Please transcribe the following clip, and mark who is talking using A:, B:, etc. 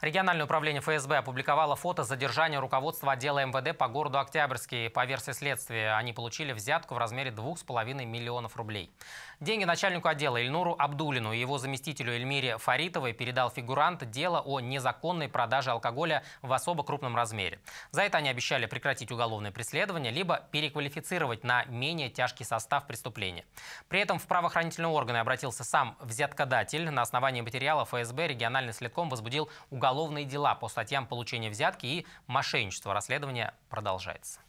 A: Региональное управление ФСБ опубликовало фото задержания руководства отдела МВД по городу Октябрьский. По версии следствия, они получили взятку в размере 2,5 миллионов рублей. Деньги начальнику отдела Ильнуру Абдулину и его заместителю Эльмире Фаритовой передал фигурант дело о незаконной продаже алкоголя в особо крупном размере. За это они обещали прекратить уголовное преследование, либо переквалифицировать на менее тяжкий состав преступления. При этом в правоохранительные органы обратился сам взяткодатель. На основании материала ФСБ региональный следком возбудил уголовное уголовные дела по статьям получения взятки и мошенничества. Расследование продолжается.